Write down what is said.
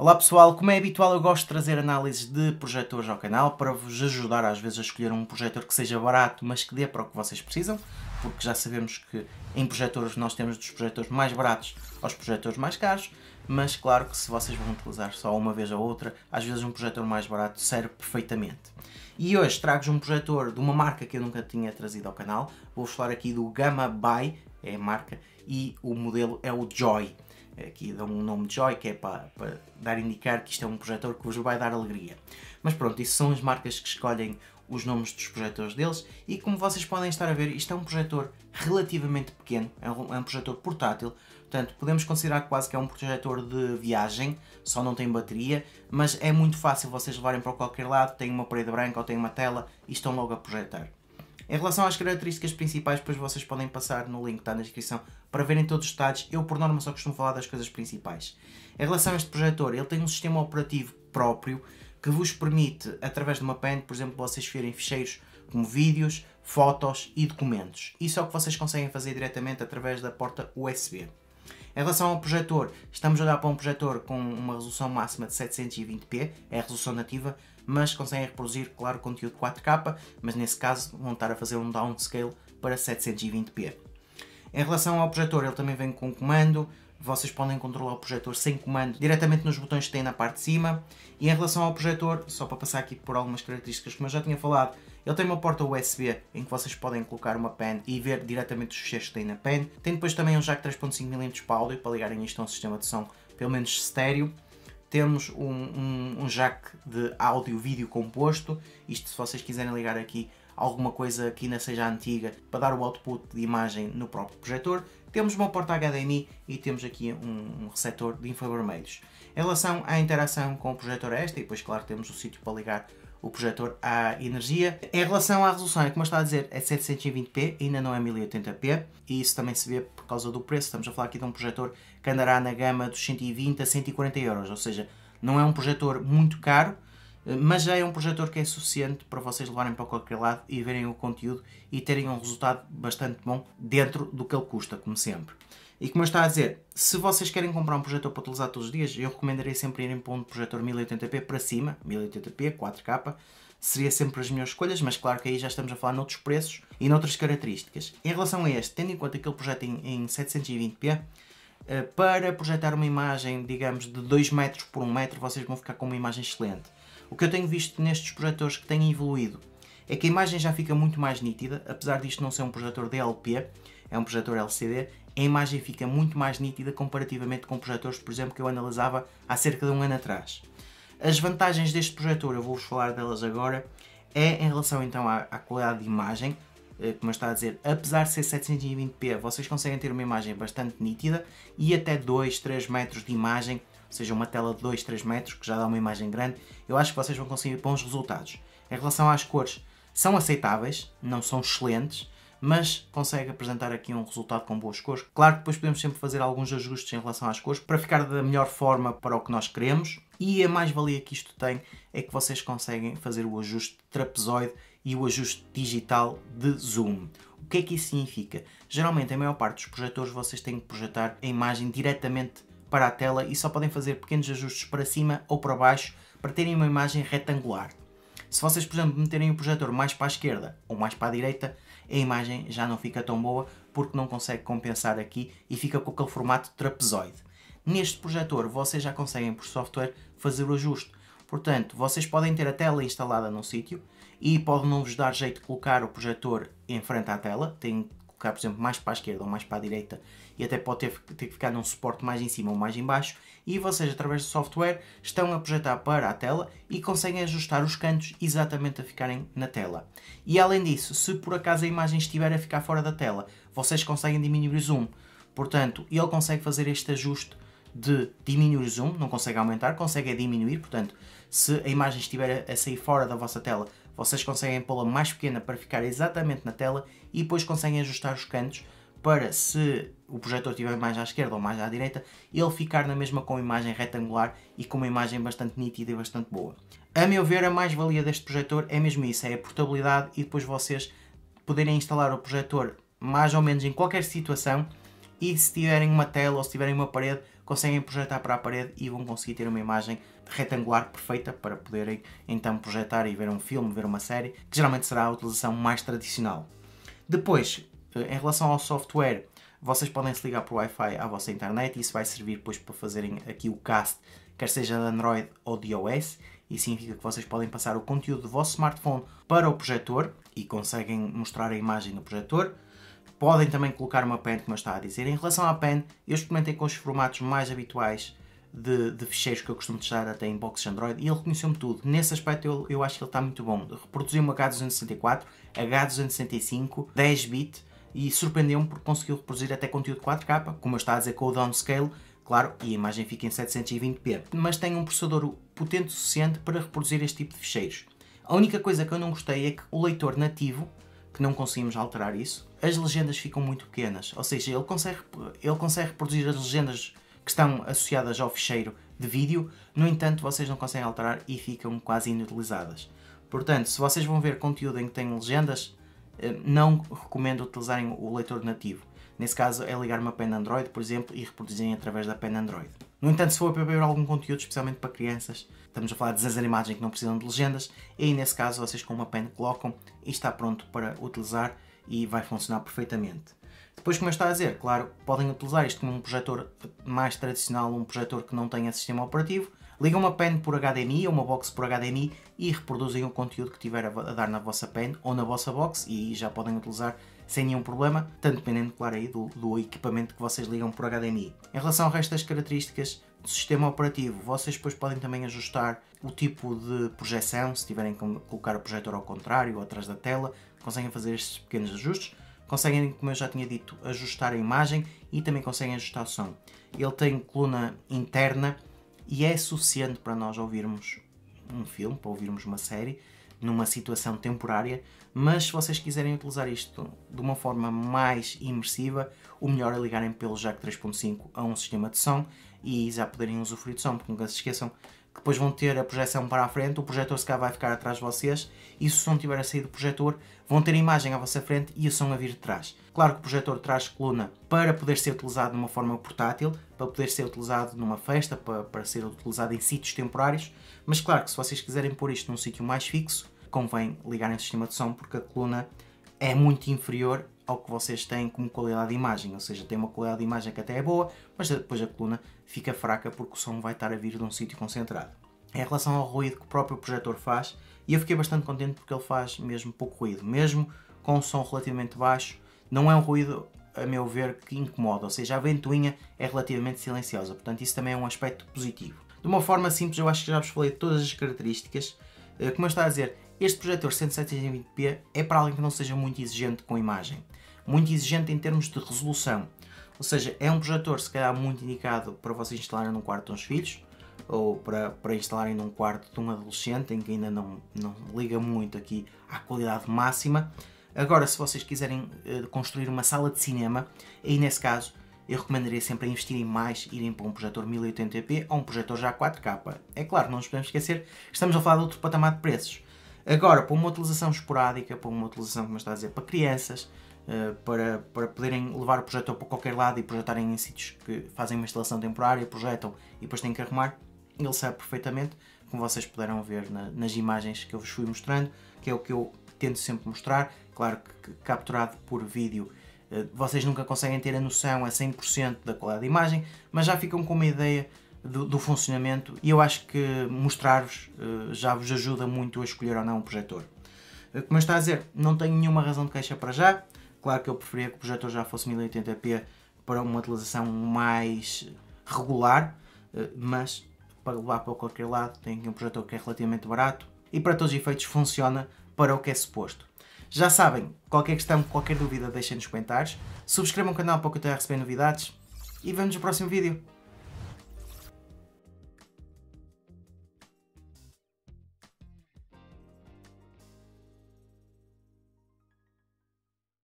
Olá pessoal, como é habitual eu gosto de trazer análises de projetores ao canal para vos ajudar às vezes a escolher um projetor que seja barato mas que dê para o que vocês precisam, porque já sabemos que em projetores nós temos dos projetores mais baratos aos projetores mais caros, mas claro que se vocês vão utilizar só uma vez ou outra, às vezes um projetor mais barato serve perfeitamente. E hoje trago-vos um projetor de uma marca que eu nunca tinha trazido ao canal, vou falar aqui do Gamma By, é a marca, e o modelo é o Joy. É aqui dão um nome de Joy, que é para, para dar a indicar que isto é um projetor que vos vai dar alegria. Mas pronto, isso são as marcas que escolhem os nomes dos projetores deles e como vocês podem estar a ver, isto é um projetor relativamente pequeno, é um, é um projetor portátil, portanto podemos considerar quase que é um projetor de viagem, só não tem bateria, mas é muito fácil vocês levarem para qualquer lado, tem uma parede branca ou tem uma tela e estão logo a projetar. Em relação às características principais, depois vocês podem passar no link que está na descrição para verem todos os detalhes. Eu, por norma, só costumo falar das coisas principais. Em relação a este projetor, ele tem um sistema operativo próprio que vos permite, através de uma pen, por exemplo, vocês verem ficheiros como vídeos, fotos e documentos. Isso é o que vocês conseguem fazer diretamente através da porta USB. Em relação ao projetor, estamos a olhar para um projetor com uma resolução máxima de 720p, é a resolução nativa, mas conseguem reproduzir, claro, o conteúdo 4K, mas nesse caso vão estar a fazer um downscale para 720p. Em relação ao projetor, ele também vem com comando, vocês podem controlar o projetor sem comando diretamente nos botões que têm na parte de cima. E em relação ao projetor, só para passar aqui por algumas características que eu já tinha falado, ele tem uma porta USB em que vocês podem colocar uma pen e ver diretamente os fecheiros que tem na pen. Tem depois também um jack 3.5mm para áudio para ligarem isto a um sistema de som pelo menos estéreo temos um, um, um jack de áudio-vídeo composto, isto se vocês quiserem ligar aqui alguma coisa que ainda seja antiga para dar o output de imagem no próprio projetor. Temos uma porta HDMI e temos aqui um, um receptor de infravermelhos. Em relação à interação com o projetor esta, e depois claro temos o sítio para ligar o projetor à energia. Em relação à resolução, é como eu estava a dizer, é 720p, ainda não é 1080p, e isso também se vê por causa do preço. Estamos a falar aqui de um projetor que andará na gama dos 120 a 140 euros, ou seja, não é um projetor muito caro, eh, mas já é um projetor que é suficiente para vocês levarem para qualquer lado e verem o conteúdo e terem um resultado bastante bom dentro do que ele custa, como sempre. E como eu estava a dizer, se vocês querem comprar um projetor para utilizar todos os dias, eu recomendaria sempre irem para um projetor 1080p para cima, 1080p, 4K, seria sempre as melhores escolhas, mas claro que aí já estamos a falar noutros preços e noutras características. Em relação a este, tendo em conta que ele projeta em, em 720p, eh, para projetar uma imagem, digamos, de 2 metros por 1 metro, vocês vão ficar com uma imagem excelente. O que eu tenho visto nestes projetores que têm evoluído é que a imagem já fica muito mais nítida, apesar disto não ser um projetor DLP, é um projetor LCD, a imagem fica muito mais nítida comparativamente com projetores, por exemplo, que eu analisava há cerca de um ano atrás. As vantagens deste projetor, eu vou-vos falar delas agora, é em relação então à, à qualidade de imagem, eh, como está a dizer, apesar de ser 720p, vocês conseguem ter uma imagem bastante nítida e até 2, 3 metros de imagem seja uma tela de 2, 3 metros, que já dá uma imagem grande, eu acho que vocês vão conseguir bons resultados. Em relação às cores, são aceitáveis, não são excelentes, mas consegue apresentar aqui um resultado com boas cores. Claro que depois podemos sempre fazer alguns ajustes em relação às cores para ficar da melhor forma para o que nós queremos. E a mais-valia que isto tem é que vocês conseguem fazer o ajuste trapezoide e o ajuste digital de zoom. O que é que isso significa? Geralmente, a maior parte dos projetores, vocês têm que projetar a imagem diretamente para a tela e só podem fazer pequenos ajustes para cima ou para baixo para terem uma imagem retangular. Se vocês, por exemplo, meterem o projetor mais para a esquerda ou mais para a direita, a imagem já não fica tão boa porque não consegue compensar aqui e fica com aquele formato trapezoide. Neste projetor vocês já conseguem por software fazer o ajuste. Portanto, vocês podem ter a tela instalada num sítio e pode não vos dar jeito de colocar o projetor em frente à tela, tem ficar, por exemplo, mais para a esquerda ou mais para a direita e até pode ter, ter que ficar num suporte mais em cima ou mais em baixo e vocês, através do software, estão a projetar para a tela e conseguem ajustar os cantos exatamente a ficarem na tela. E além disso, se por acaso a imagem estiver a ficar fora da tela, vocês conseguem diminuir o zoom. Portanto, ele consegue fazer este ajuste de diminuir o zoom, não consegue aumentar, consegue diminuir, portanto, se a imagem estiver a sair fora da vossa tela, vocês conseguem pô-la mais pequena para ficar exatamente na tela e depois conseguem ajustar os cantos para se o projetor estiver mais à esquerda ou mais à direita, ele ficar na mesma com imagem retangular e com uma imagem bastante nítida e bastante boa. A meu ver, a mais-valia deste projetor é mesmo isso, é a portabilidade e depois vocês poderem instalar o projetor mais ou menos em qualquer situação e se tiverem uma tela ou se tiverem uma parede, conseguem projetar para a parede e vão conseguir ter uma imagem retangular perfeita para poderem então projetar e ver um filme, ver uma série, que geralmente será a utilização mais tradicional. Depois, eh, em relação ao software, vocês podem se ligar por Wi-Fi à vossa internet e isso vai servir depois para fazerem aqui o cast, quer seja de Android ou de iOS, e significa que vocês podem passar o conteúdo do vosso smartphone para o projetor e conseguem mostrar a imagem no projetor podem também colocar uma pen, como eu estava a dizer. Em relação à pen, eu experimentei com os formatos mais habituais de, de ficheiros que eu costumo testar até em boxes Android e ele reconheceu-me tudo. Nesse aspecto eu, eu acho que ele está muito bom. reproduziu uma H264, H265, 10-bit e surpreendeu-me porque conseguiu reproduzir até conteúdo 4K, como eu estava a dizer com o downscale, claro, e a imagem fica em 720p, mas tem um processador potente o suficiente para reproduzir este tipo de ficheiros. A única coisa que eu não gostei é que o leitor nativo que não conseguimos alterar isso, as legendas ficam muito pequenas, ou seja, ele consegue, ele consegue reproduzir as legendas que estão associadas ao ficheiro de vídeo, no entanto vocês não conseguem alterar e ficam quase inutilizadas. Portanto, se vocês vão ver conteúdo em que tem legendas, eh, não recomendo utilizarem o leitor nativo. Nesse caso é ligar uma pen Android, por exemplo, e reproduzirem através da pen Android. No entanto, se for para ver algum conteúdo, especialmente para crianças, estamos a falar de desenhos animados que não precisam de legendas, e aí nesse caso vocês com uma pen colocam e está pronto para utilizar e vai funcionar perfeitamente. Depois, como eu estou a dizer, claro, podem utilizar isto como um projetor mais tradicional, um projetor que não tenha sistema operativo, Ligam uma pen por HDMI ou uma box por HDMI e reproduzem o conteúdo que tiver a dar na vossa pen ou na vossa box e já podem utilizar sem nenhum problema, tanto dependendo, claro, aí do, do equipamento que vocês ligam por HDMI. Em relação ao resto das características, do sistema operativo. Vocês depois podem também ajustar o tipo de projeção, se tiverem que colocar o projetor ao contrário ou atrás da tela, conseguem fazer estes pequenos ajustes. Conseguem, como eu já tinha dito, ajustar a imagem e também conseguem ajustar o som. Ele tem coluna interna e é suficiente para nós ouvirmos um filme, para ouvirmos uma série, numa situação temporária, mas se vocês quiserem utilizar isto de uma forma mais imersiva, o melhor é ligarem pelo jack 3.5 a um sistema de som e já poderem usufruir de som, porque nunca se esqueçam que depois vão ter a projeção para a frente, o projetor se cá vai ficar atrás de vocês, e se o som tiver a sair do projetor, vão ter a imagem à vossa frente e o som a vir de trás. Claro que o projetor traz coluna para poder ser utilizado de uma forma portátil, para poder ser utilizado numa festa, para, para ser utilizado em sítios temporários, mas claro que se vocês quiserem pôr isto num sítio mais fixo, convém ligarem o sistema de som porque a coluna é muito inferior ao que vocês têm como qualidade de imagem, ou seja, tem uma qualidade de imagem que até é boa, mas depois a coluna fica fraca porque o som vai estar a vir de um sítio concentrado. Em relação ao ruído que o próprio projetor faz, e eu fiquei bastante contente porque ele faz mesmo pouco ruído, mesmo com um som relativamente baixo, não é um ruído, a meu ver, que incomoda, ou seja, a ventoinha é relativamente silenciosa, portanto isso também é um aspecto positivo. De uma forma simples, eu acho que já vos falei de todas as características, eh, como eu estava a dizer, este projetor 170p é para alguém que não seja muito exigente com imagem, muito exigente em termos de resolução. Ou seja, é um projetor se calhar muito indicado para vocês instalarem num quarto de uns filhos ou para, para instalarem num quarto de um adolescente em que ainda não, não liga muito aqui à qualidade máxima. Agora, se vocês quiserem uh, construir uma sala de cinema, aí nesse caso eu recomendaria sempre investirem mais, irem para um projetor 1080p ou um projetor já 4K. É claro, não nos podemos esquecer, estamos a falar de outro patamar de preços. Agora, para uma utilização esporádica, para uma utilização, como está a dizer, para crianças, eh, para, para poderem levar o projetor para qualquer lado e projetarem em sítios que fazem uma instalação temporária, projetam e depois têm que arrumar, ele serve perfeitamente, como vocês puderam ver na, nas imagens que eu vos fui mostrando, que é o que eu tento sempre mostrar, claro que capturado por vídeo eh, vocês nunca conseguem ter a noção a 100% da qualidade da imagem, mas já ficam com uma ideia do, do funcionamento e eu acho que mostrar-vos eh, já vos ajuda muito a escolher ou não o projetor. Eh, como eu estou a dizer, não tenho nenhuma razão de queixa para já. Claro que eu preferia que o projetor já fosse 1080p para uma utilização mais regular, eh, mas para levar para qualquer lado tem aqui um projetor que é relativamente barato e para todos os efeitos funciona para o que é suposto. Já sabem, qualquer questão, qualquer dúvida deixem nos comentários, subscrevam o canal para que eu tenha a receber novidades e vemos no próximo vídeo.